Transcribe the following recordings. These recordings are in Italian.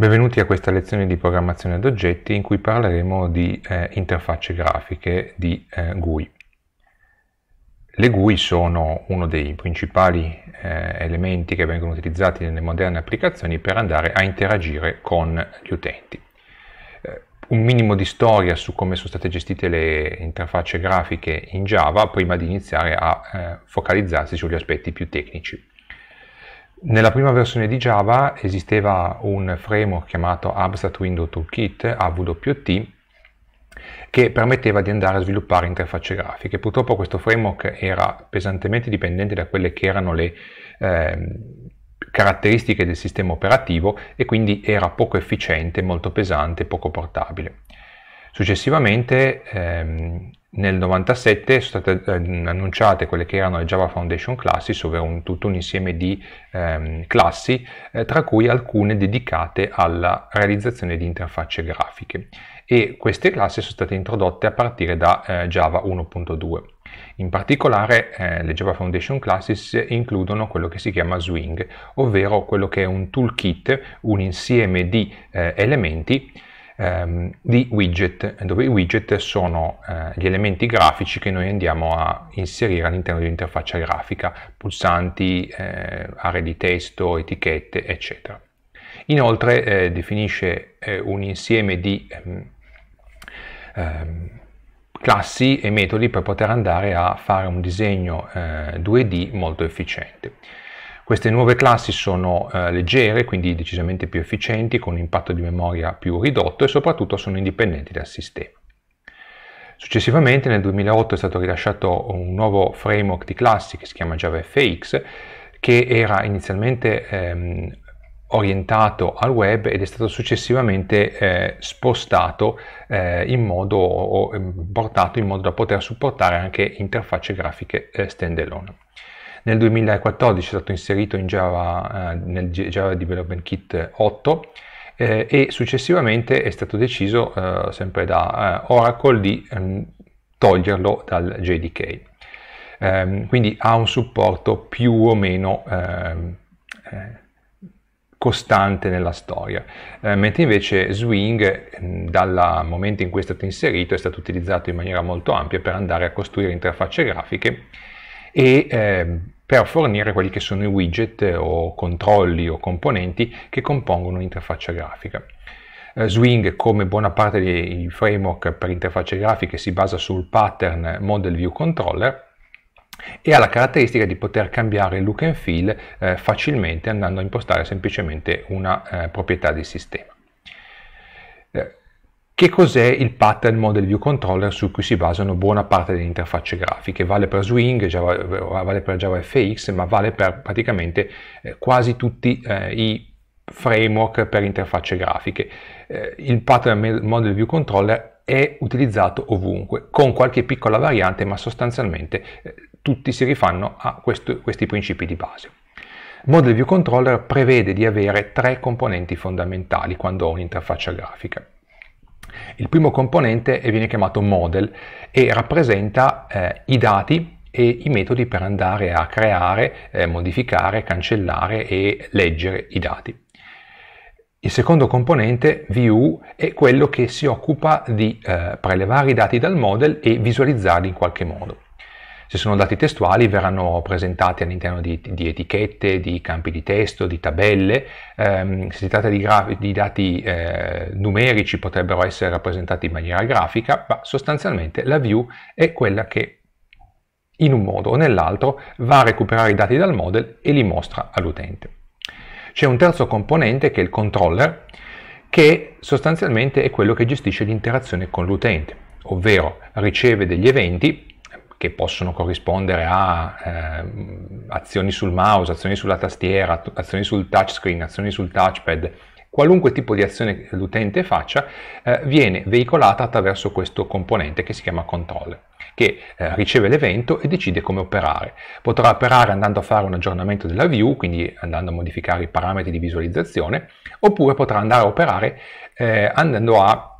Benvenuti a questa lezione di programmazione ad oggetti in cui parleremo di eh, interfacce grafiche di eh, GUI. Le GUI sono uno dei principali eh, elementi che vengono utilizzati nelle moderne applicazioni per andare a interagire con gli utenti. Eh, un minimo di storia su come sono state gestite le interfacce grafiche in Java prima di iniziare a eh, focalizzarsi sugli aspetti più tecnici. Nella prima versione di Java esisteva un framework chiamato Abstract Window Toolkit, AWT, che permetteva di andare a sviluppare interfacce grafiche. Purtroppo questo framework era pesantemente dipendente da quelle che erano le eh, caratteristiche del sistema operativo e quindi era poco efficiente, molto pesante, poco portabile. Successivamente ehm, nel 97 sono state eh, annunciate quelle che erano le Java Foundation Classes, ovvero un, tutto un insieme di ehm, classi, eh, tra cui alcune dedicate alla realizzazione di interfacce grafiche. E queste classi sono state introdotte a partire da eh, Java 1.2. In particolare eh, le Java Foundation Classes includono quello che si chiama Swing, ovvero quello che è un toolkit, un insieme di eh, elementi ehm, di widget, dove i widget sono eh, gli elementi grafici che noi andiamo a inserire all'interno dell'interfaccia grafica, pulsanti, eh, aree di testo, etichette, eccetera. Inoltre eh, definisce eh, un insieme di ehm, ehm, classi e metodi per poter andare a fare un disegno 2D eh, molto efficiente. Queste nuove classi sono eh, leggere, quindi decisamente più efficienti, con un impatto di memoria più ridotto e soprattutto sono indipendenti dal sistema. Successivamente nel 2008 è stato rilasciato un nuovo framework di classi che si chiama JavaFX che era inizialmente ehm, orientato al web ed è stato successivamente eh, spostato eh, in modo o ehm, portato in modo da poter supportare anche interfacce grafiche eh, standalone. Nel 2014 è stato inserito in Java, eh, nel Java Development Kit 8 eh, e successivamente è stato deciso eh, sempre da eh, Oracle di ehm, toglierlo dal JDK. Ehm, quindi ha un supporto più o meno ehm, eh, costante nella storia, eh, mentre invece Swing ehm, dal momento in cui è stato inserito è stato utilizzato in maniera molto ampia per andare a costruire interfacce grafiche e eh, per fornire quelli che sono i widget o controlli o componenti che compongono l'interfaccia grafica. Eh, Swing, come buona parte dei framework per interfacce grafiche, si basa sul pattern Model View Controller e ha la caratteristica di poter cambiare look and feel eh, facilmente andando a impostare semplicemente una eh, proprietà del sistema. Eh, che cos'è il Pattern Model View Controller su cui si basano buona parte delle interfacce grafiche? Vale per Swing, Java, vale per JavaFX, ma vale per praticamente eh, quasi tutti eh, i framework per interfacce grafiche. Eh, il Pattern Model View Controller è utilizzato ovunque, con qualche piccola variante, ma sostanzialmente eh, tutti si rifanno a questo, questi principi di base. Model View Controller prevede di avere tre componenti fondamentali quando ho un'interfaccia grafica il primo componente viene chiamato model e rappresenta eh, i dati e i metodi per andare a creare, eh, modificare, cancellare e leggere i dati. Il secondo componente, view, è quello che si occupa di eh, prelevare i dati dal model e visualizzarli in qualche modo. Se sono dati testuali verranno presentati all'interno di, di etichette, di campi di testo, di tabelle. Um, se si tratta di, gra- di dati eh, numerici potrebbero essere rappresentati in maniera grafica, ma sostanzialmente la view è quella che in un modo o nell'altro va a recuperare i dati dal model e li mostra all'utente. C'è un terzo componente che è il controller, che sostanzialmente è quello che gestisce l'interazione con l'utente, ovvero riceve degli eventi che possono corrispondere a eh, azioni sul mouse, azioni sulla tastiera, azioni sul touchscreen, azioni sul touchpad, qualunque tipo di azione l'utente faccia eh, viene veicolata attraverso questo componente che si chiama controller che eh, riceve l'evento e decide come operare. Potrà operare andando a fare un aggiornamento della view, quindi andando a modificare i parametri di visualizzazione, oppure potrà andare a operare eh, andando a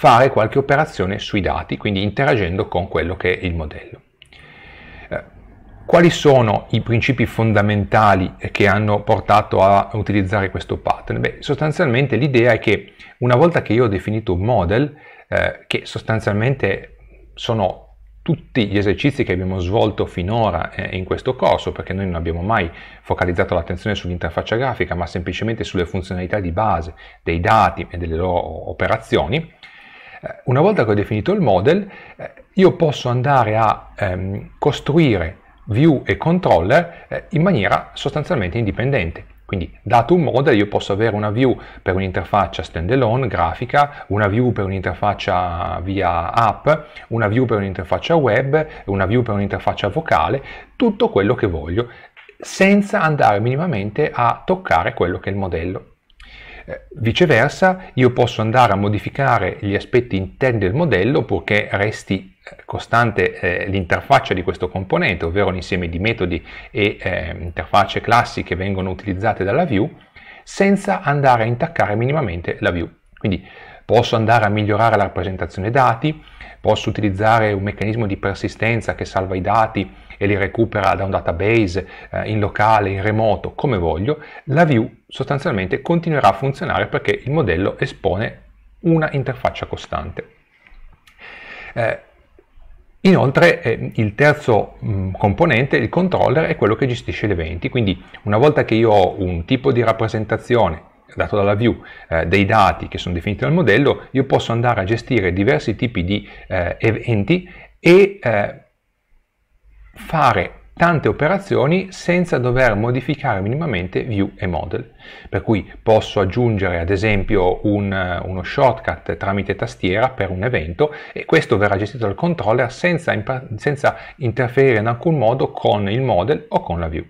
fare qualche operazione sui dati, quindi interagendo con quello che è il modello. Eh, quali sono i principi fondamentali che hanno portato a utilizzare questo pattern? Beh, sostanzialmente l'idea è che una volta che io ho definito un model, eh, che sostanzialmente sono tutti gli esercizi che abbiamo svolto finora eh, in questo corso, perché noi non abbiamo mai focalizzato l'attenzione sull'interfaccia grafica, ma semplicemente sulle funzionalità di base dei dati e delle loro operazioni, eh, una volta che ho definito il model, eh, io posso andare a ehm, costruire view e controller eh, in maniera sostanzialmente indipendente. Quindi dato un model io posso avere una view per un'interfaccia standalone grafica, una view per un'interfaccia via app, una view per un'interfaccia web, una view per un'interfaccia vocale, tutto quello che voglio, senza andare minimamente a toccare quello che è il modello. Eh, viceversa, io posso andare a modificare gli aspetti interni del modello purché resti eh, costante eh, l'interfaccia di questo componente, ovvero l'insieme di metodi e eh, interfacce classi che vengono utilizzate dalla view, senza andare a intaccare minimamente la view. Quindi posso andare a migliorare la rappresentazione dati, posso utilizzare un meccanismo di persistenza che salva i dati e li recupera da un database eh, in locale, in remoto, come voglio, la view sostanzialmente continuerà a funzionare perché il modello espone una interfaccia costante. Eh, Inoltre eh, il terzo mh, mm, componente, il controller, è quello che gestisce gli eventi, quindi una volta che io ho un tipo di rappresentazione dato dalla view eh, dei dati che sono definiti dal modello, io posso andare a gestire diversi tipi di eh, eventi e eh, fare tante operazioni senza dover modificare minimamente view e model. Per cui posso aggiungere ad esempio un, eh, uno shortcut tramite tastiera per un evento e questo verrà gestito dal controller senza, senza interferire in alcun modo con il model o con la view.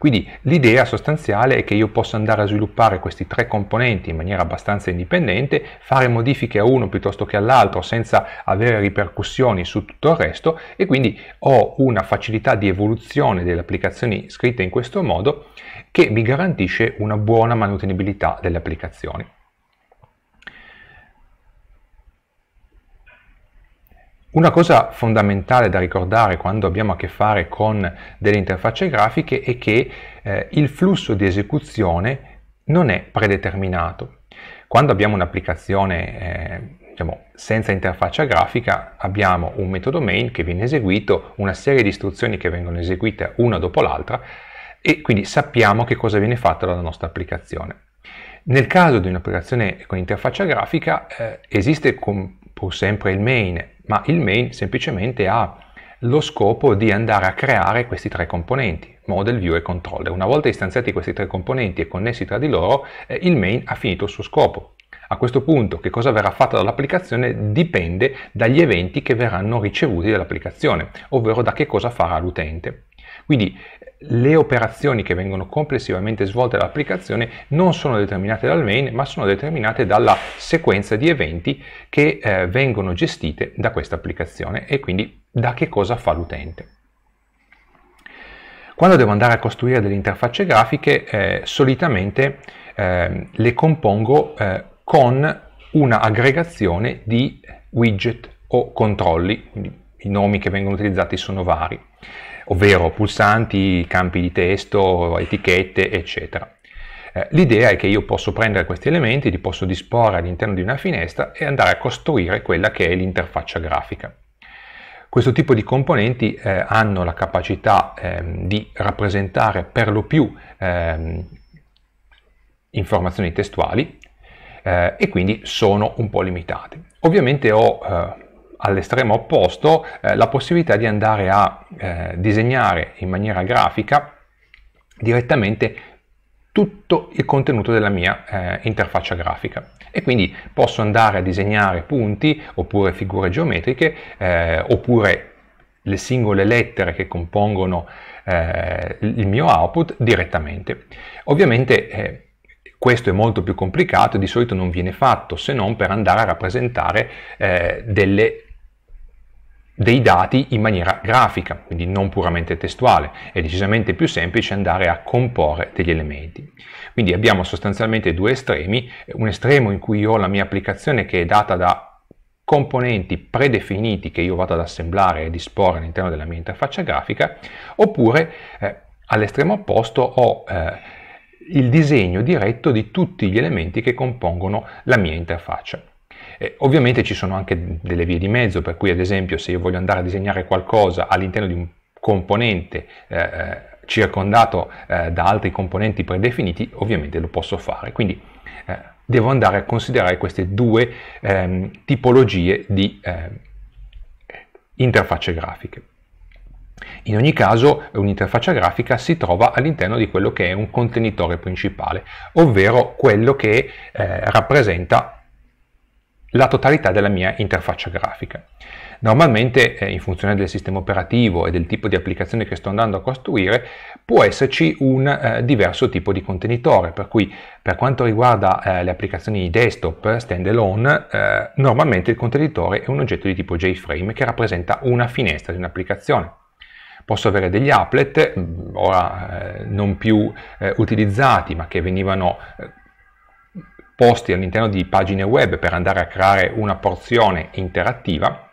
Quindi l'idea sostanziale è che io possa andare a sviluppare questi tre componenti in maniera abbastanza indipendente, fare modifiche a uno piuttosto che all'altro senza avere ripercussioni su tutto il resto e quindi ho una facilità di evoluzione delle applicazioni scritte in questo modo che mi garantisce una buona manutenibilità delle applicazioni. Una cosa fondamentale da ricordare quando abbiamo a che fare con delle interfacce grafiche è che eh, il flusso di esecuzione non è predeterminato. Quando abbiamo un'applicazione eh, diciamo, senza interfaccia grafica abbiamo un metodo main che viene eseguito, una serie di istruzioni che vengono eseguite una dopo l'altra e quindi sappiamo che cosa viene fatto dalla nostra applicazione. Nel caso di un'applicazione con interfaccia grafica eh, esiste con, pur sempre il main ma il main semplicemente ha lo scopo di andare a creare questi tre componenti, model, view e controller. Una volta istanziati questi tre componenti e connessi tra di loro, eh, il main ha finito il suo scopo. A questo punto che cosa verrà fatto dall'applicazione dipende dagli eventi che verranno ricevuti dall'applicazione, ovvero da che cosa farà l'utente. Quindi le operazioni che vengono complessivamente svolte dall'applicazione non sono determinate dal main ma sono determinate dalla sequenza di eventi che eh, vengono gestite da questa applicazione e quindi da che cosa fa l'utente. Quando devo andare a costruire delle interfacce grafiche eh, solitamente eh, le compongo eh, con una aggregazione di widget o controlli, i nomi che vengono utilizzati sono vari ovvero pulsanti, campi di testo, etichette, eccetera. Eh, l'idea è che io posso prendere questi elementi, li posso disporre all'interno di una finestra e andare a costruire quella che è l'interfaccia grafica. Questo tipo di componenti eh, hanno la capacità ehm, di rappresentare per lo più ehm, informazioni testuali eh, e quindi sono un po' limitate. Ovviamente ho eh, all'estremo opposto eh, la possibilità di andare a eh, disegnare in maniera grafica direttamente tutto il contenuto della mia eh, interfaccia grafica e quindi posso andare a disegnare punti oppure figure geometriche eh, oppure le singole lettere che compongono eh, il mio output direttamente. Ovviamente eh, questo è molto più complicato e di solito non viene fatto se non per andare a rappresentare eh, delle dei dati in maniera grafica, quindi non puramente testuale, è decisamente più semplice andare a comporre degli elementi. Quindi abbiamo sostanzialmente due estremi, un estremo in cui ho la mia applicazione che è data da componenti predefiniti che io vado ad assemblare e disporre all'interno della mia interfaccia grafica, oppure eh, all'estremo opposto ho eh, il disegno diretto di tutti gli elementi che compongono la mia interfaccia. Eh, ovviamente ci sono anche delle vie di mezzo, per cui ad esempio se io voglio andare a disegnare qualcosa all'interno di un componente eh, eh, circondato eh, da altri componenti predefiniti, ovviamente lo posso fare. Quindi eh, devo andare a considerare queste due ehm, tipologie di eh, interfacce grafiche. In ogni caso un'interfaccia grafica si trova all'interno di quello che è un contenitore principale, ovvero quello che eh, rappresenta la totalità della mia interfaccia grafica. Normalmente eh, in funzione del sistema operativo e del tipo di applicazione che sto andando a costruire può esserci un eh, diverso tipo di contenitore, per cui per quanto riguarda eh, le applicazioni desktop standalone, eh, normalmente il contenitore è un oggetto di tipo JFrame che rappresenta una finestra di un'applicazione posso avere degli applet, mm, ora eh, non più eh, utilizzati ma che venivano eh, posti all'interno di pagine web per andare a creare una porzione interattiva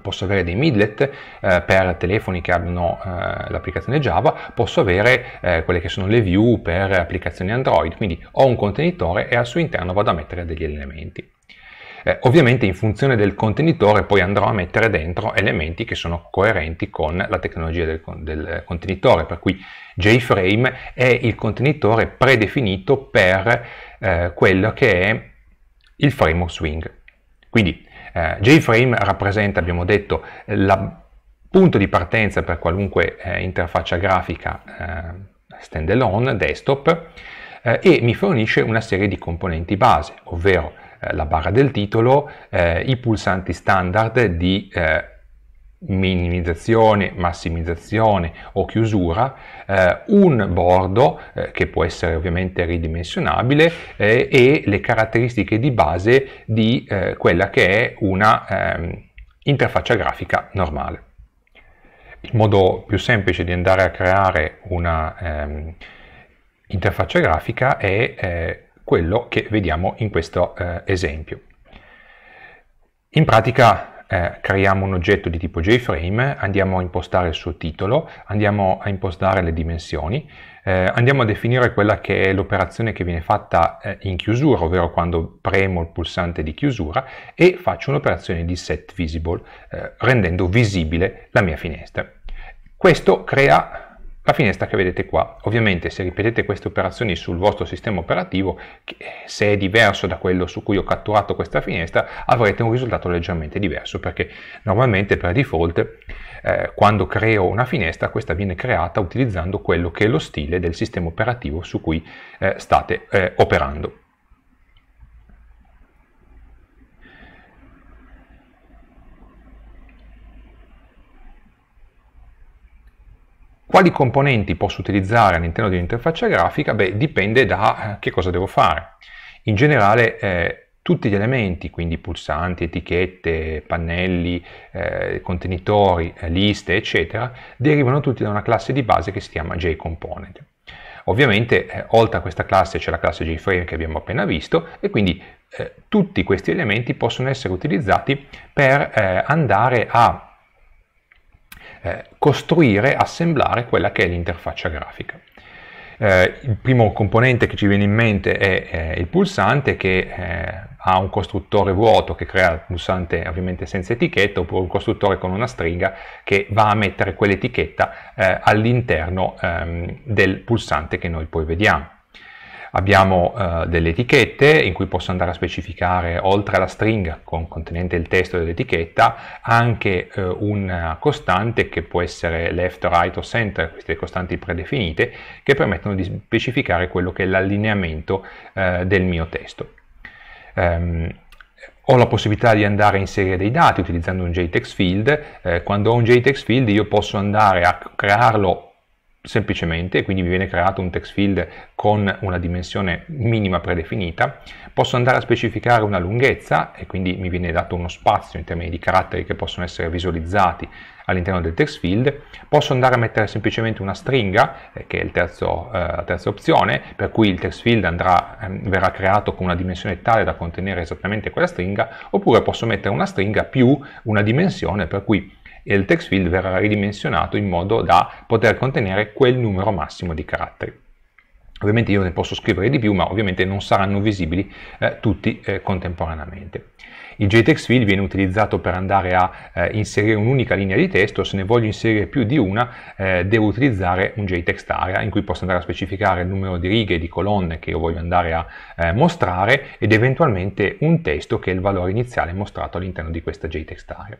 posso avere dei midlet eh, per telefoni che hanno eh, l'applicazione Java, posso avere eh, quelle che sono le view per applicazioni Android, quindi ho un contenitore e al suo interno vado a mettere degli elementi. Eh, ovviamente in funzione del contenitore poi andrò a mettere dentro elementi che sono coerenti con la tecnologia del, del contenitore, per cui JFrame è il contenitore predefinito per eh, quello che è il framework swing. Quindi eh, JFrame rappresenta, abbiamo detto, il punto di partenza per qualunque eh, interfaccia grafica eh, standalone, desktop, eh, e mi fornisce una serie di componenti base, ovvero eh, la barra del titolo, eh, i pulsanti standard di minimizzazione, massimizzazione o chiusura, eh, un bordo eh, che può essere ovviamente ridimensionabile eh, e le caratteristiche di base di eh, quella che è una ehm, interfaccia grafica normale. Il modo più semplice di andare a creare una ehm, interfaccia grafica è eh, quello che vediamo in questo eh, esempio. In pratica eh, creiamo un oggetto di tipo JFrame, andiamo a impostare il suo titolo, andiamo a impostare le dimensioni, eh, andiamo a definire quella che è l'operazione che viene fatta eh, in chiusura, ovvero quando premo il pulsante di chiusura e faccio un'operazione di set visible, eh, rendendo visibile la mia finestra. Questo crea la finestra che vedete qua. Ovviamente se ripetete queste operazioni sul vostro sistema operativo, se è diverso da quello su cui ho catturato questa finestra, avrete un risultato leggermente diverso, perché normalmente per default eh, quando creo una finestra questa viene creata utilizzando quello che è lo stile del sistema operativo su cui eh, state eh, operando. Quali componenti posso utilizzare all'interno di un'interfaccia grafica? Beh, dipende da eh, che cosa devo fare. In generale eh, tutti gli elementi, quindi pulsanti, etichette, pannelli, eh, contenitori, eh, liste, eccetera, derivano tutti da una classe di base che si chiama jComponent. Ovviamente eh, oltre a questa classe c'è la classe JFrame che abbiamo appena visto e quindi eh, tutti questi elementi possono essere utilizzati per eh, andare a eh, costruire, assemblare quella che è l'interfaccia grafica. Eh, il primo componente che ci viene in mente è, è il pulsante che eh, ha un costruttore vuoto che crea il pulsante ovviamente senza etichetta oppure un costruttore con una stringa che va a mettere quell'etichetta eh, all'interno ehm, del pulsante che noi poi vediamo. Abbiamo eh, delle etichette in cui posso andare a specificare, oltre alla stringa con, contenente il testo dell'etichetta, anche eh, una costante che può essere left, right o center, queste costanti predefinite, che permettono di specificare quello che è l'allineamento eh, del mio testo. Um, ho la possibilità di andare a inserire dei dati utilizzando un JTEX field, eh, quando ho un JTEX field io posso andare a crearlo semplicemente, quindi mi viene creato un text field con una dimensione minima predefinita, posso andare a specificare una lunghezza e quindi mi viene dato uno spazio in termini di caratteri che possono essere visualizzati all'interno del text field, posso andare a mettere semplicemente una stringa, eh, che è terzo, eh, la terza opzione, per cui il text field andrà, eh, verrà creato con una dimensione tale da contenere esattamente quella stringa, oppure posso mettere una stringa più una dimensione per cui e il text field verrà ridimensionato in modo da poter contenere quel numero massimo di caratteri. Ovviamente io ne posso scrivere di più, ma ovviamente non saranno visibili eh, tutti eh, contemporaneamente. Il JText field viene utilizzato per andare a eh, inserire un'unica linea di testo, se ne voglio inserire più di una eh, devo utilizzare un JText area in cui posso andare a specificare il numero di righe e di colonne che io voglio andare a eh, mostrare ed eventualmente un testo che è il valore iniziale mostrato all'interno di questa JText area.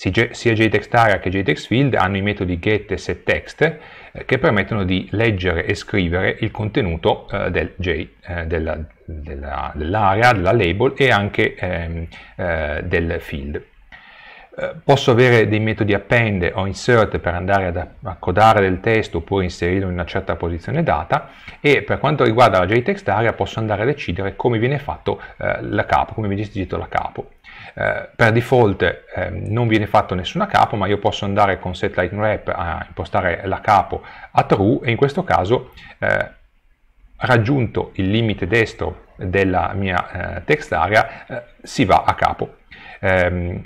Sia JText che JText hanno i metodi get e setText eh, che permettono di leggere e scrivere il contenuto eh, del J, eh, della, dell'area, della, label e anche ehm, del field posso avere dei metodi append o insert per andare ad accodare del testo oppure inserirlo in una certa posizione data e per quanto riguarda la JText posso andare a decidere come viene fatto eh, la capo, come viene gestito la capo. Eh, per default eh, non viene fatto nessuna capo ma io posso andare con setLight wrap a impostare la capo a true e in questo caso eh, raggiunto il limite destro della mia eh, text area eh, si va a capo. Ehm,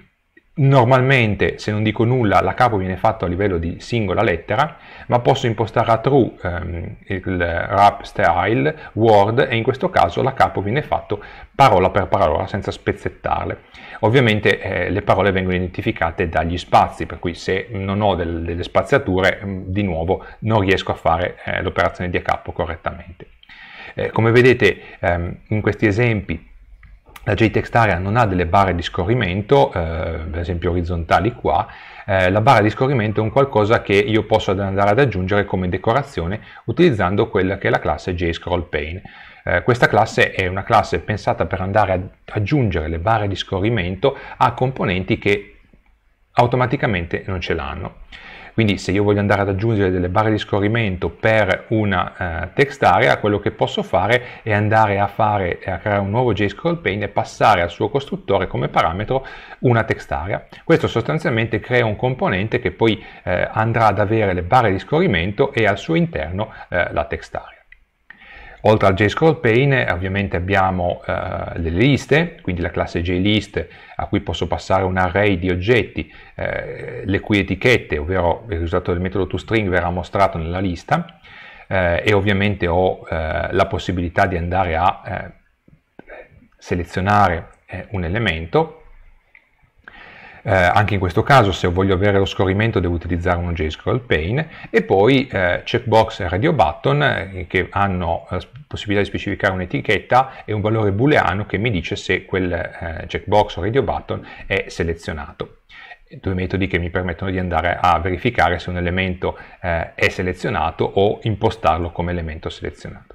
Normalmente, se non dico nulla, la capo viene fatto a livello di singola lettera, ma posso impostare a true ehm, il wrap style, word, e in questo caso la capo viene fatto parola per parola, senza spezzettarle. Ovviamente eh, le parole vengono identificate dagli spazi, per cui se non ho del, delle spaziature, mm, di nuovo non riesco a fare eh, l'operazione di a capo correttamente. Eh, come vedete ehm, in questi esempi, la JText non ha delle barre di scorrimento, eh, per esempio orizzontali qua, eh, la barra di scorrimento è un qualcosa che io posso andare ad aggiungere come decorazione utilizzando quella che è la classe JScrollPane. Eh, questa classe è una classe pensata per andare ad aggiungere le barre di scorrimento a componenti che automaticamente non ce l'hanno. Quindi se io voglio andare ad aggiungere delle barre di scorrimento per una eh, text area, quello che posso fare è andare a, fare, eh, a creare un nuovo jscrollPane e passare al suo costruttore come parametro una text area. Questo sostanzialmente crea un componente che poi eh, andrà ad avere le barre di scorrimento e al suo interno eh, la text area. Oltre al JScroll pane ovviamente abbiamo eh, le liste, quindi la classe JList a cui posso passare un array di oggetti eh, le cui etichette, ovvero il risultato del metodo toString verrà mostrato nella lista eh, e ovviamente ho eh, la possibilità di andare a eh, selezionare eh, un elemento eh, anche in questo caso se voglio avere lo scorrimento devo utilizzare uno JScroll pane e poi eh, checkbox e radio button eh, che hanno eh, possibilità di specificare un'etichetta e un valore booleano che mi dice se quel eh, checkbox o radio button è selezionato due metodi che mi permettono di andare a verificare se un elemento eh, è selezionato o impostarlo come elemento selezionato.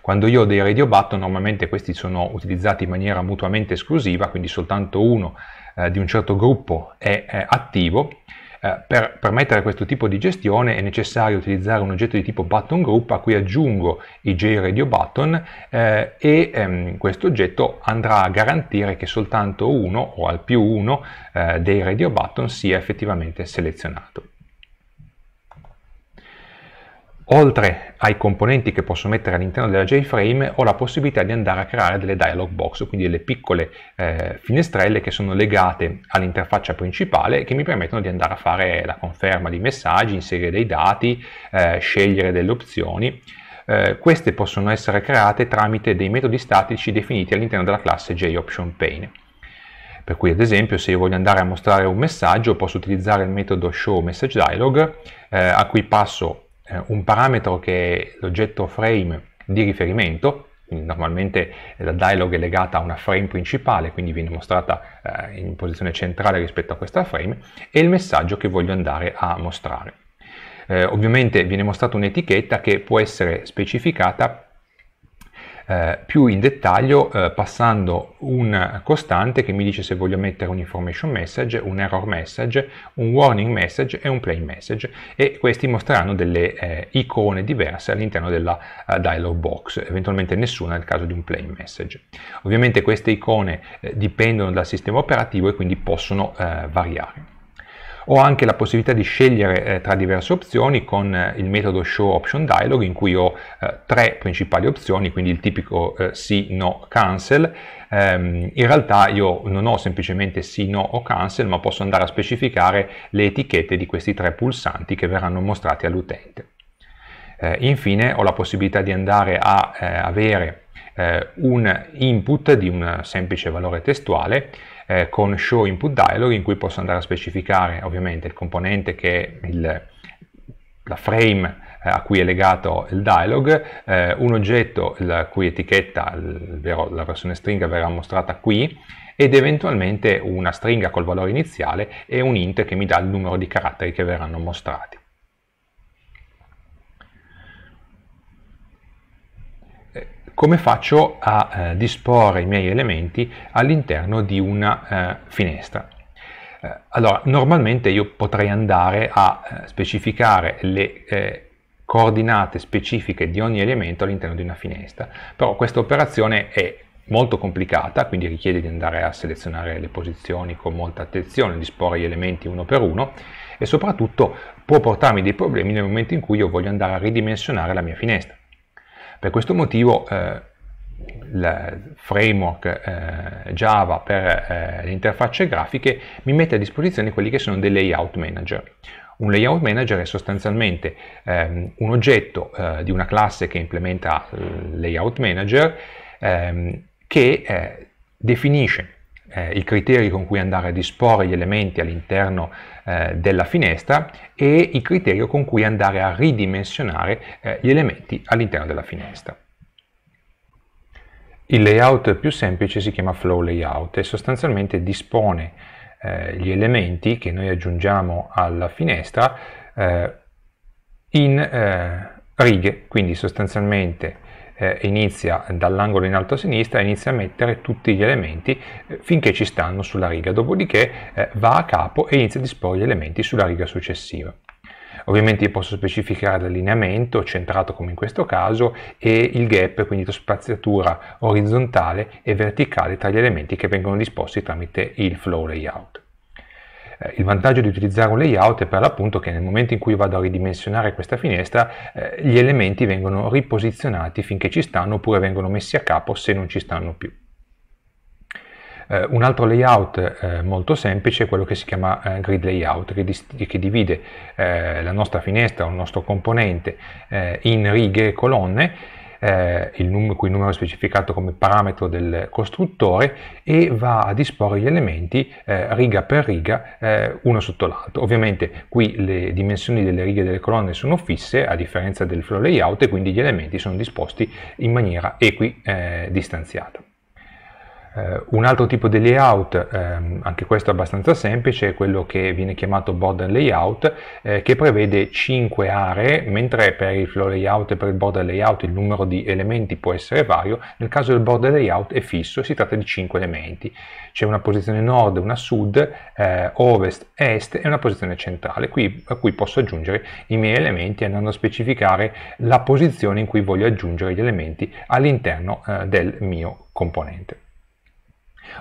Quando io ho dei radio button normalmente questi sono utilizzati in maniera mutuamente esclusiva, quindi soltanto uno eh, di un certo gruppo è eh, attivo, eh, per permettere questo tipo di gestione è necessario utilizzare un oggetto di tipo button group a cui aggiungo i JRadio button eh, e ehm, questo oggetto andrà a garantire che soltanto uno o al più uno eh, dei radio button sia effettivamente selezionato. Oltre ai componenti che posso mettere all'interno della JFrame ho la possibilità di andare a creare delle dialog box, quindi delle piccole eh, finestrelle che sono legate all'interfaccia principale e che mi permettono di andare a fare la conferma di messaggi, inserire dei dati, eh, scegliere delle opzioni. Eh, queste possono essere create tramite dei metodi statici definiti all'interno della classe JOptionPane. Per cui ad esempio se io voglio andare a mostrare un messaggio posso utilizzare il metodo showMessageDialog eh, a cui passo eh, un parametro che è l'oggetto frame di riferimento, quindi normalmente la dialog è legata a una frame principale, quindi viene mostrata eh, in posizione centrale rispetto a questa frame, e il messaggio che voglio andare a mostrare. Eh, ovviamente viene mostrata un'etichetta che può essere specificata eh, più in dettaglio eh, passando un costante che mi dice se voglio mettere un information message, un error message, un warning message e un plain message e questi mostreranno delle eh, icone diverse all'interno della eh, dialog box, eventualmente nessuna nel caso di un plain message. Ovviamente queste icone eh, dipendono dal sistema operativo e quindi possono variare. Ho anche la possibilità di scegliere eh, tra diverse opzioni con eh, il metodo show option dialog in cui ho eh, tre principali opzioni, quindi il tipico eh, sì, no, cancel. Ehm, in realtà io non ho semplicemente sì, no o cancel, ma posso andare a specificare le etichette di questi tre pulsanti che verranno mostrati all'utente. Eh, infine ho la possibilità di andare a eh, avere un input di un semplice valore testuale eh, con show input dialog in cui posso andare a specificare ovviamente il componente che è il, la frame eh, a cui è legato il dialog, eh, un oggetto la cui etichetta, ovvero la versione stringa verrà mostrata qui, ed eventualmente una stringa col valore iniziale e un int che mi dà il numero di caratteri che verranno mostrati. come faccio a eh, disporre i miei elementi all'interno di una eh, finestra. Eh, allora, normalmente io potrei andare a eh, specificare le eh, coordinate specifiche di ogni elemento all'interno di una finestra, però questa operazione è molto complicata, quindi richiede di andare a selezionare le posizioni con molta attenzione, disporre gli elementi uno per uno e soprattutto può portarmi dei problemi nel momento in cui io voglio andare a ridimensionare la mia finestra. Per questo motivo eh, il framework eh, Java per eh, le interfacce grafiche mi mette a disposizione quelli che sono dei layout manager. Un layout manager è sostanzialmente ehm, un oggetto eh, di una classe che implementa il layout manager ehm, che eh, definisce eh, i criteri con cui andare a disporre gli elementi all'interno eh, della finestra e i criteri con cui andare a ridimensionare eh, gli elementi all'interno della finestra. Il layout più semplice si chiama flow layout e sostanzialmente dispone eh, gli elementi che noi aggiungiamo alla finestra eh, in eh, righe, quindi sostanzialmente eh, inizia dall'angolo in alto a sinistra, e inizia a mettere tutti gli elementi eh, finché ci stanno sulla riga, dopodiché eh, va a capo e inizia a disporre gli elementi sulla riga successiva. Ovviamente io posso specificare l'allineamento centrato come in questo caso e il gap, quindi la spaziatura orizzontale e verticale tra gli elementi che vengono disposti tramite il flow layout. Eh, il vantaggio di utilizzare un layout è per l'appunto che nel momento in cui vado a ridimensionare questa finestra eh, gli elementi vengono riposizionati finché ci stanno oppure vengono messi a capo se non ci stanno più. Uh, un altro layout uh, molto semplice è quello che si chiama uh, grid layout, che, che divide la nostra finestra o il nostro componente in righe e colonne eh, num- cui numero è specificato come parametro del costruttore e va a disporre gli elementi eh, riga per riga eh, uno sotto l'altro. Ovviamente qui le dimensioni delle righe e delle colonne sono fisse a differenza del flow layout e quindi gli elementi sono disposti in maniera equidistanziata. Eh, eh, un altro tipo di layout, ehm, anche questo abbastanza semplice, è quello che viene chiamato border layout, eh, che prevede 5 aree, mentre per il flow layout e per il border layout il numero di elementi può essere vario, nel caso del border layout è fisso, e si tratta di 5 elementi. C'è una posizione nord, una sud, eh, ovest, est e una posizione centrale, qui, a cui posso aggiungere i miei elementi andando a specificare la posizione in cui voglio aggiungere gli elementi all'interno eh, del mio componente.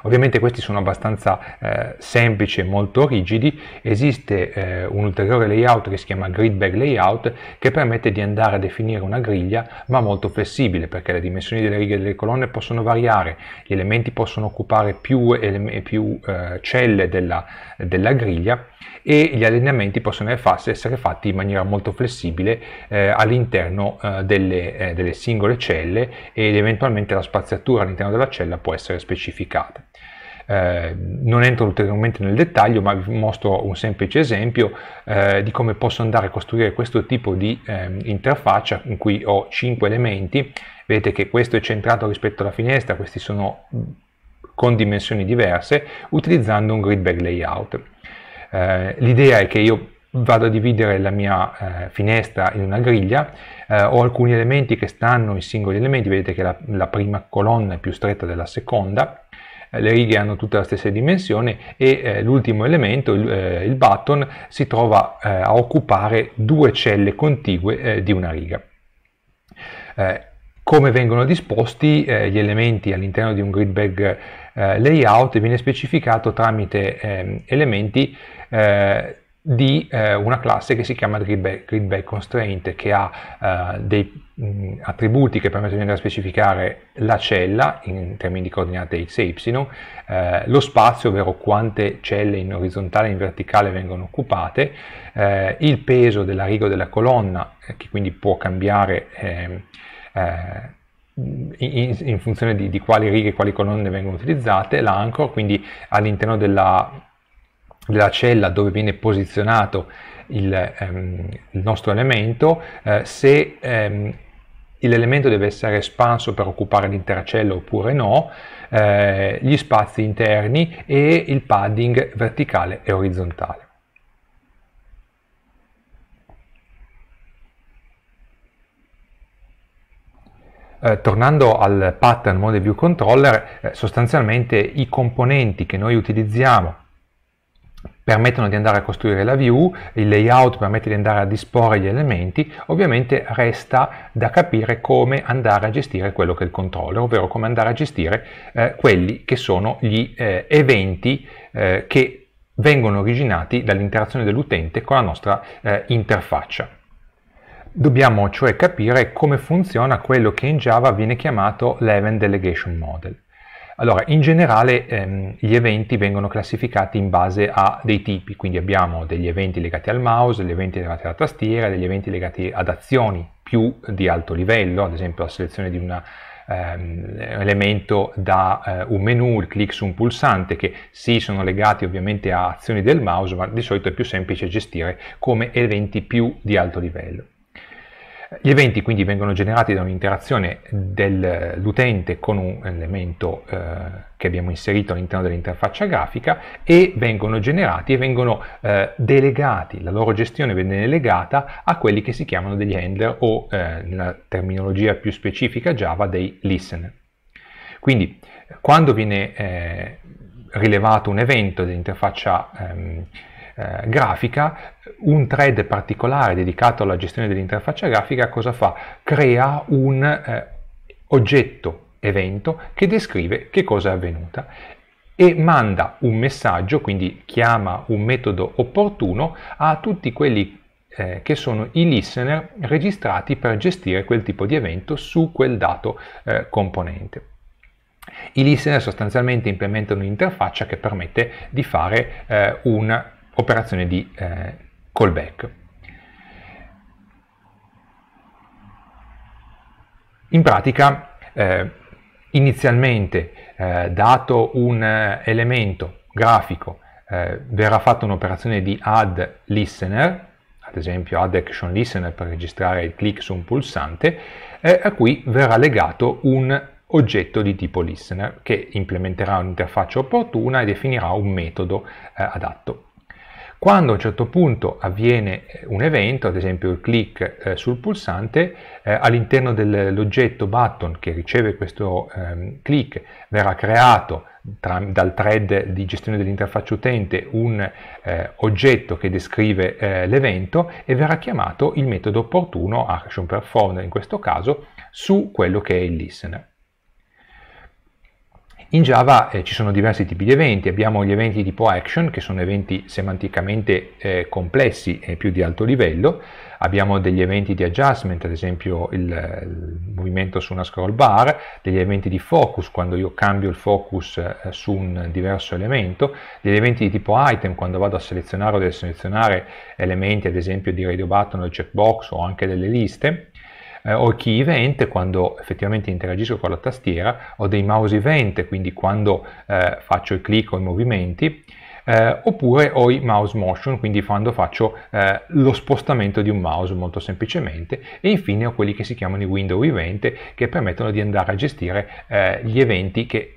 Ovviamente questi sono abbastanza eh, semplici e molto rigidi, esiste eh, un ulteriore layout che si chiama grid bag layout che permette di andare a definire una griglia ma molto flessibile perché le dimensioni delle righe e delle colonne possono variare, gli elementi possono occupare più, più eh, celle della, della griglia e gli allineamenti possono essere fatti in maniera molto flessibile eh, all'interno eh, delle, eh, delle, singole celle ed eventualmente la spaziatura all'interno della cella può essere specificata. Eh, non entro ulteriormente nel dettaglio ma vi mostro un semplice esempio eh, di come posso andare a costruire questo tipo di ehm, interfaccia in cui ho 5 elementi vedete che questo è centrato rispetto alla finestra questi sono con dimensioni diverse utilizzando un grid bag layout eh, l'idea è che io vado a dividere la mia eh, finestra in una griglia, eh, ho alcuni elementi che stanno in singoli elementi, vedete che la, la prima colonna è più stretta della seconda, eh, le righe hanno tutte la stessa dimensione e eh, l'ultimo elemento, il, eh, il, button, si trova eh, a occupare due celle contigue eh, di una riga. come vengono disposti gli elementi all'interno di un grid bag layout viene specificato tramite ehm, elementi eh, di eh, una classe che si chiama gridback, constraint che ha eh, dei mh, attributi che permettono di andare a specificare la cella in termini di coordinate x e y, eh, lo spazio, ovvero quante celle in orizzontale e in verticale vengono occupate, eh, il peso della riga o della colonna eh, che quindi può cambiare ehm, eh, in, in, funzione di, di quali righe e quali colonne vengono utilizzate, l'anchor, quindi all'interno della della cella dove viene posizionato il, ehm, il nostro elemento, eh, se ehm, l'elemento deve essere espanso per occupare l'intera cella oppure no, eh, gli spazi interni e il padding verticale e orizzontale. Eh, tornando al pattern model view controller, eh, sostanzialmente i componenti che noi utilizziamo permettono di andare a costruire la view, il layout permette di andare a disporre gli elementi, ovviamente resta da capire come andare a gestire quello che è il controller, ovvero come andare a gestire eh, quelli che sono gli eh, eventi eh, che vengono originati dall'interazione dell'utente con la nostra eh, interfaccia. Dobbiamo cioè capire come funziona quello che in Java viene chiamato l'Event Delegation Model. Allora, in generale ehm, gli eventi vengono classificati in base a dei tipi, quindi abbiamo degli eventi legati al mouse, degli eventi legati alla tastiera, degli eventi legati ad azioni più di alto livello, ad esempio la selezione di una ehm, elemento da uh, un menu, il click su un pulsante che sì sono legati ovviamente a azioni del mouse ma di solito è più semplice gestire come eventi più di alto livello. Gli eventi quindi vengono generati da un'interazione dell'utente con un elemento eh, che abbiamo inserito all'interno dell'interfaccia grafica e vengono generati e vengono eh, delegati, la loro gestione viene delegata a quelli che si chiamano degli handler o, eh, nella terminologia più specifica Java, dei listener. Quindi eh, quando viene eh, rilevato un evento dell'interfaccia ehm, eh, grafica, un thread particolare dedicato alla gestione dell'interfaccia grafica cosa fa? Crea un eh, oggetto evento che descrive che cosa è avvenuta e manda un messaggio, quindi chiama un metodo opportuno a tutti quelli eh, che sono i listener registrati per gestire quel tipo di evento su quel dato eh, componente. I listener sostanzialmente implementano un'interfaccia che permette di fare eh, un operazione di eh, callback. In pratica, eh, inizialmente, eh, dato un eh, elemento grafico, eh, verrà fatta un'operazione di add listener, ad esempio add action listener per registrare il click su un pulsante, eh, a cui verrà legato un oggetto di tipo listener che implementerà un'interfaccia opportuna e definirà un metodo adatto. Quando a un certo punto avviene eh, un evento, ad esempio il click eh, sul pulsante, eh, all'interno dell'oggetto eh, button che riceve questo ehm, click verrà creato tra, dal thread di gestione dell'interfaccia utente un eh, oggetto che descrive eh, l'evento e verrà chiamato il metodo opportuno, action performed in questo caso, su quello che è il listener. In Java eh, ci sono diversi tipi di eventi, abbiamo gli eventi tipo action che sono eventi semanticamente eh, complessi e più di alto livello, abbiamo degli eventi di adjustment, ad esempio il, il, movimento su una scroll bar, degli eventi di focus quando io cambio il focus eh, su un diverso elemento, degli eventi di tipo item quando vado a selezionare o deselezionare elementi ad esempio di radio button o checkbox o anche delle liste, eh, ho il key event quando effettivamente interagisco con la tastiera, ho dei mouse event, quindi quando eh, faccio il clic o i movimenti, eh, oppure ho i mouse motion, quindi quando faccio eh, lo spostamento di un mouse molto semplicemente, e infine ho quelli che si chiamano i window event che permettono di andare a gestire eh, gli eventi che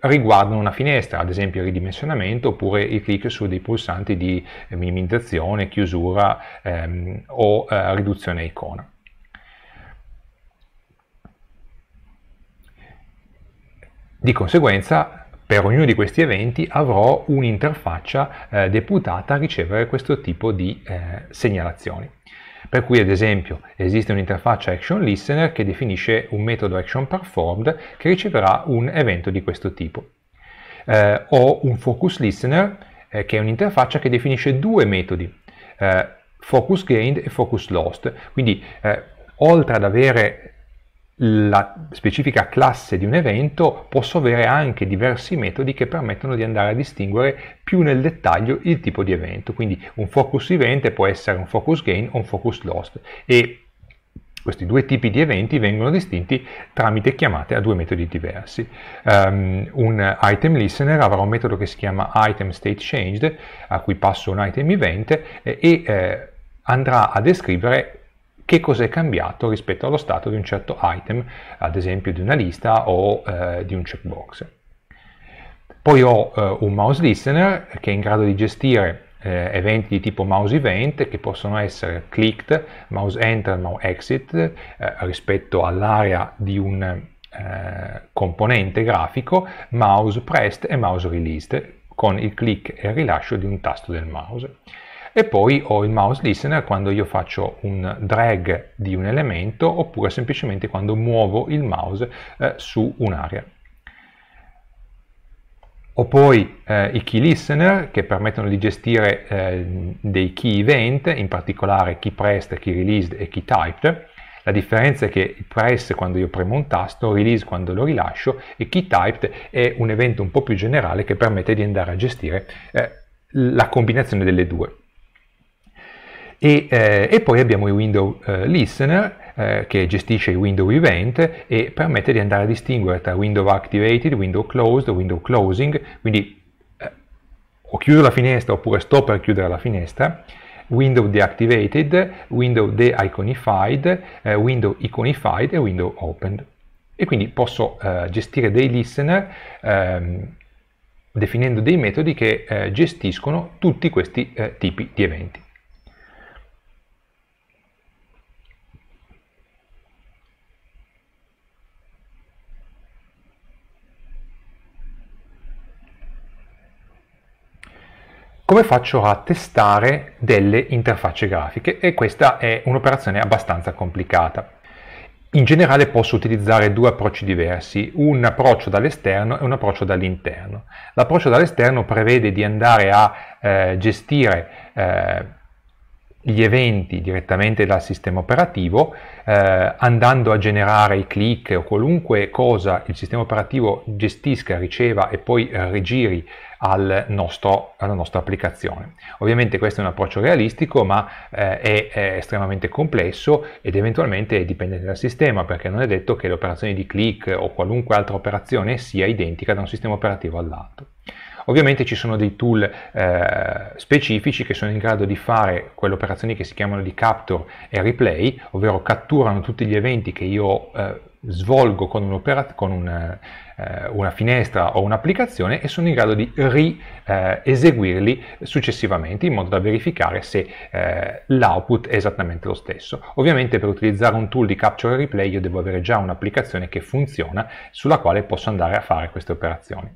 riguardano una finestra, ad esempio il ridimensionamento oppure il clic su dei pulsanti di minimizzazione, chiusura ehm, o eh, riduzione icona. Di conseguenza, per ognuno di questi eventi avrò un'interfaccia eh, deputata a ricevere questo tipo di eh, segnalazioni. Per cui ad esempio esiste un'interfaccia action listener che definisce un metodo action performed che riceverà un evento di questo tipo. Eh, ho un focus listener eh, che è un'interfaccia che definisce due metodi, eh, focus gained e focus lost. Quindi eh, oltre ad avere la specifica classe di un evento posso avere anche diversi metodi che permettono di andare a distinguere più nel dettaglio il tipo di evento quindi un focus event può essere un focus gain o un focus lost e questi due tipi di eventi vengono distinti tramite chiamate a due metodi diversi. Um, un item listener avrà un metodo che si chiama item state changed, a cui passo un item event, e, e eh, andrà a descrivere che cos'è cambiato rispetto allo stato di un certo item, ad esempio di una lista o eh, di un checkbox. Poi ho eh, un mouse listener che è in grado di gestire eh, eventi di tipo mouse event che possono essere clicked, mouse enter, mouse exit eh, rispetto all'area di un eh, componente grafico, mouse pressed e mouse released con il click e il rilascio di un tasto del mouse e poi ho il mouse listener quando io faccio un drag di un elemento oppure semplicemente quando muovo il mouse eh, su un'area. Ho poi eh, i key listener che permettono di gestire eh, dei key event, in particolare key pressed, key released e key typed. La differenza è che il press quando io premo un tasto, release quando lo rilascio e key typed è un evento un po' più generale che permette di andare a gestire eh, la combinazione delle due. E, eh, e poi abbiamo il window eh, listener eh, che gestisce i window event e permette di andare a distinguere tra window activated, window closed, window closing, quindi eh, ho chiuso la finestra oppure sto per chiudere la finestra, window deactivated, window deiconified, eh, window iconified e window opened. E quindi posso eh, gestire dei listener eh, definendo dei metodi che eh, gestiscono tutti questi tipi di eventi. come faccio a testare delle interfacce grafiche e questa è un'operazione abbastanza complicata. In generale posso utilizzare due approcci diversi, un approccio dall'esterno e un approccio dall'interno. L'approccio dall'esterno prevede di andare a eh, gestire eh, gli eventi direttamente dal sistema operativo, eh, andando a generare i click o qualunque cosa il sistema operativo gestisca, riceva e poi eh, rigiri al nostro, alla nostra applicazione. Ovviamente questo è un approccio realistico, ma eh, è, è, estremamente complesso ed eventualmente dipendente dal sistema, perché non è detto che l'operazione di click o qualunque altra operazione sia identica da un sistema operativo all'altro. Ovviamente ci sono dei tool eh, specifici che sono in grado di fare quelle operazioni che si chiamano di capture e replay, ovvero catturano tutti gli eventi che io eh, svolgo con, un, con un, eh, eh, una finestra o un'applicazione e sono in grado di rieseguirli successivamente in modo da verificare se eh, l'output è esattamente lo stesso. Ovviamente per utilizzare un tool di Capture e Replay io devo avere già un'applicazione che funziona sulla quale posso andare a fare queste operazioni.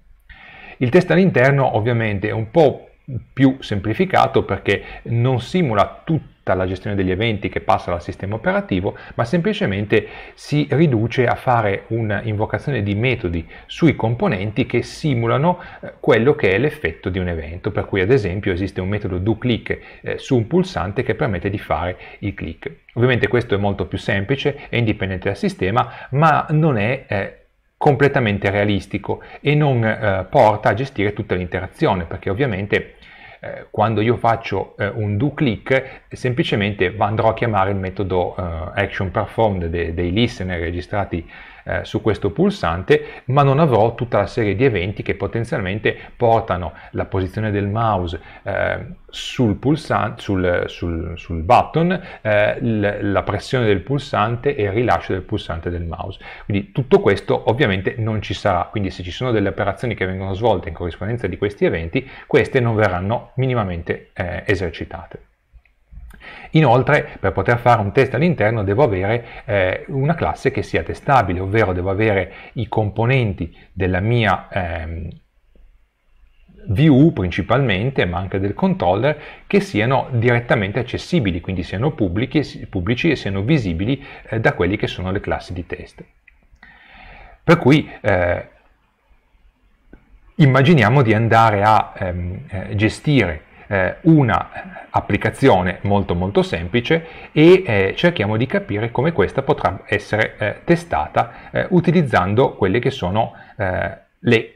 Il test all'interno ovviamente è un po' più semplificato perché non simula tutto dalla gestione degli eventi che passa dal sistema operativo, ma semplicemente si riduce a fare un'invocazione di metodi sui componenti che simulano eh, quello che è l'effetto di un evento, per cui ad esempio esiste un metodo doClick eh, su un pulsante che permette di fare il click. Ovviamente questo è molto più semplice, è indipendente dal sistema, ma non è eh, completamente realistico e non eh, porta a gestire tutta l'interazione perché ovviamente eh, quando io faccio eh, un do click semplicemente andrò a chiamare il metodo eh, action performed de- dei listener registrati eh, su questo pulsante, ma non avrò tutta la serie di eventi che potenzialmente portano la posizione del mouse eh, sul, pulsante, sul, sul, sul button, eh, la pressione del pulsante e il rilascio del pulsante del mouse. Quindi tutto questo ovviamente non ci sarà, quindi se ci sono delle operazioni che vengono svolte in corrispondenza di questi eventi, queste non verranno minimamente eh, esercitate. Inoltre, per poter fare un test all'interno devo avere eh, una classe che sia testabile, ovvero devo avere i componenti della mia ehm, VU principalmente, ma anche del controller, che siano direttamente accessibili, quindi siano pubblici, pubblici e siano visibili eh, da quelli che sono le classi di test. Per cui eh, immaginiamo di andare a ehm, eh, gestire eh, una applicazione molto molto semplice e eh, cerchiamo di capire come questa potrà essere eh, testata eh, utilizzando quelle che sono eh, le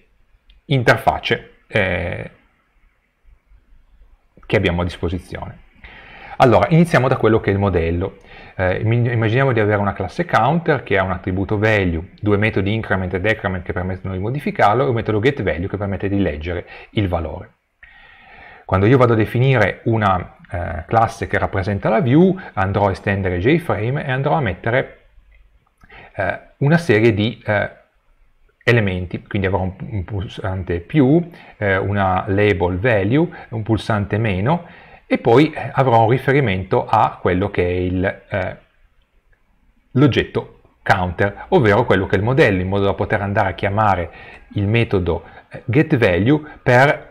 interfacce eh, che abbiamo a disposizione. Allora, iniziamo da quello che è il modello. Eh, immaginiamo di avere una classe counter che ha un attributo value, due metodi increment e decrement che permettono di modificarlo e un metodo getValue che permette di leggere il valore. Quando io vado a definire una eh, classe che rappresenta la view, andrò a estendere JFrame e andrò a mettere eh, una serie di eh, elementi, quindi avrò un, un pulsante più, eh, una label value, un pulsante meno e poi eh, avrò un riferimento a quello che è eh, l'oggetto counter, ovvero quello che è il modello, in modo da poter andare a chiamare il metodo getValue per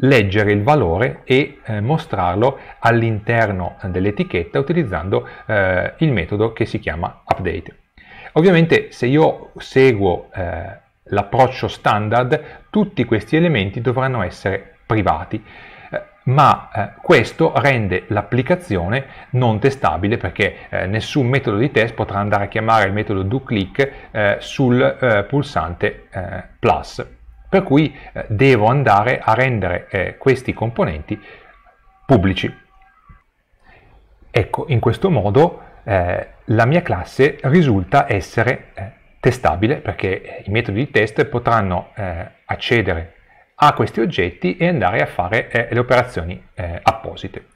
leggere il valore e eh, mostrarlo all'interno dell'etichetta utilizzando eh, il metodo che si chiama update. Ovviamente se io seguo eh, l'approccio standard, tutti questi elementi dovranno essere privati, eh, ma eh, questo rende l'applicazione non testabile perché eh, nessun metodo di test potrà andare a chiamare il metodo doClick sul pulsante plus per cui eh, devo andare a rendere eh, questi componenti pubblici. Ecco, in questo modo eh, la mia classe risulta essere eh, testabile perché eh, i metodi di test potranno eh, accedere a questi oggetti e andare a fare le operazioni apposite.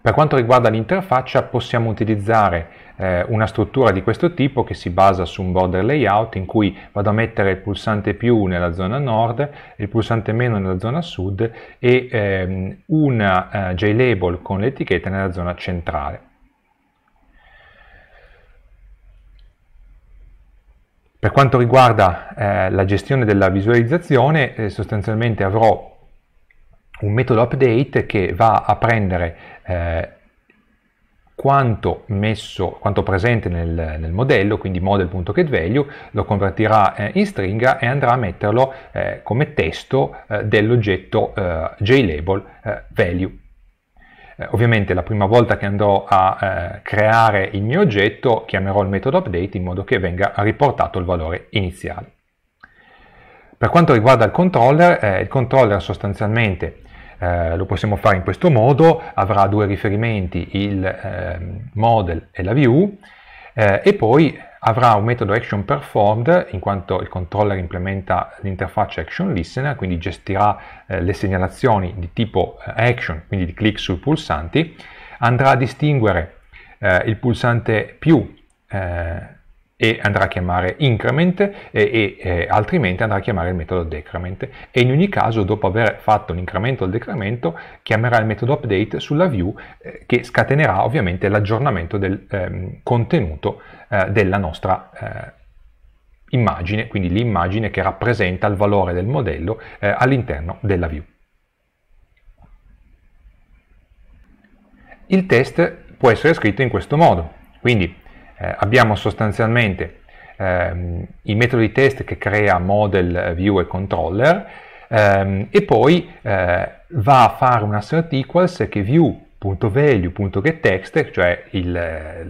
Per quanto riguarda l'interfaccia possiamo utilizzare eh, una struttura di questo tipo che si basa su un border layout in cui vado a mettere il pulsante più nella zona nord, il pulsante meno nella zona sud e ehm, una eh, JLabel con l'etichetta nella zona centrale. Per quanto riguarda eh, la gestione della visualizzazione, eh, sostanzialmente avrò un metodo update che va a prendere eh, quanto, messo, quanto presente nel, nel, modello, quindi model.getValue, lo convertirà eh, in stringa e andrà a metterlo eh, come testo eh, dell'oggetto eh, JLabel eh, value. Eh, ovviamente la prima volta che andrò a creare il mio oggetto chiamerò il metodo update in modo che venga riportato il valore iniziale. Per quanto riguarda il controller, il controller sostanzialmente eh, lo possiamo fare in questo modo, avrà due riferimenti, il eh, model e la view, eh, e poi avrà un metodo action performed in quanto il controller implementa l'interfaccia action listener, quindi gestirà eh, le segnalazioni di tipo eh, action, quindi di click sui pulsanti, andrà a distinguere eh, il pulsante più eh, e andrà a chiamare increment e, e altrimenti andrà a chiamare il metodo decrement e in ogni caso dopo aver fatto l'incremento o il decremento chiamerà il metodo update sulla view eh, che scatenerà ovviamente l'aggiornamento del ehm, contenuto eh, della nostra eh, immagine, quindi l'immagine che rappresenta il valore del modello eh, all'interno della view. Il test può essere scritto in questo modo, quindi eh, abbiamo sostanzialmente ehm, il metodo di test che crea model, eh, view e controller ehm, e poi eh, va a fare un assert equals che view.value.getText, cioè il, eh,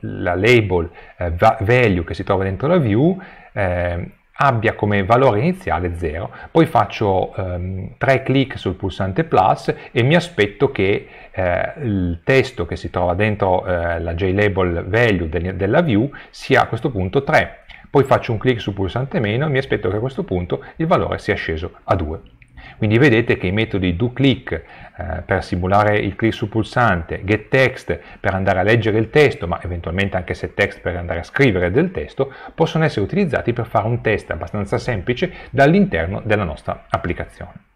la label eh, value che si trova dentro la view, ehm, abbia come valore iniziale 0. Poi faccio ehm, tre clic sul pulsante plus e mi aspetto che eh, il testo che si trova dentro eh, la JLabel value del, della view sia a questo punto 3. Poi faccio un clic sul pulsante meno e mi aspetto che a questo punto il valore sia sceso a 2. Quindi vedete che i metodi doClick eh, per simulare il clic sul pulsante, getText per andare a leggere il testo, ma eventualmente anche setText per andare a scrivere del testo, possono essere utilizzati per fare un test abbastanza semplice dall'interno della nostra applicazione.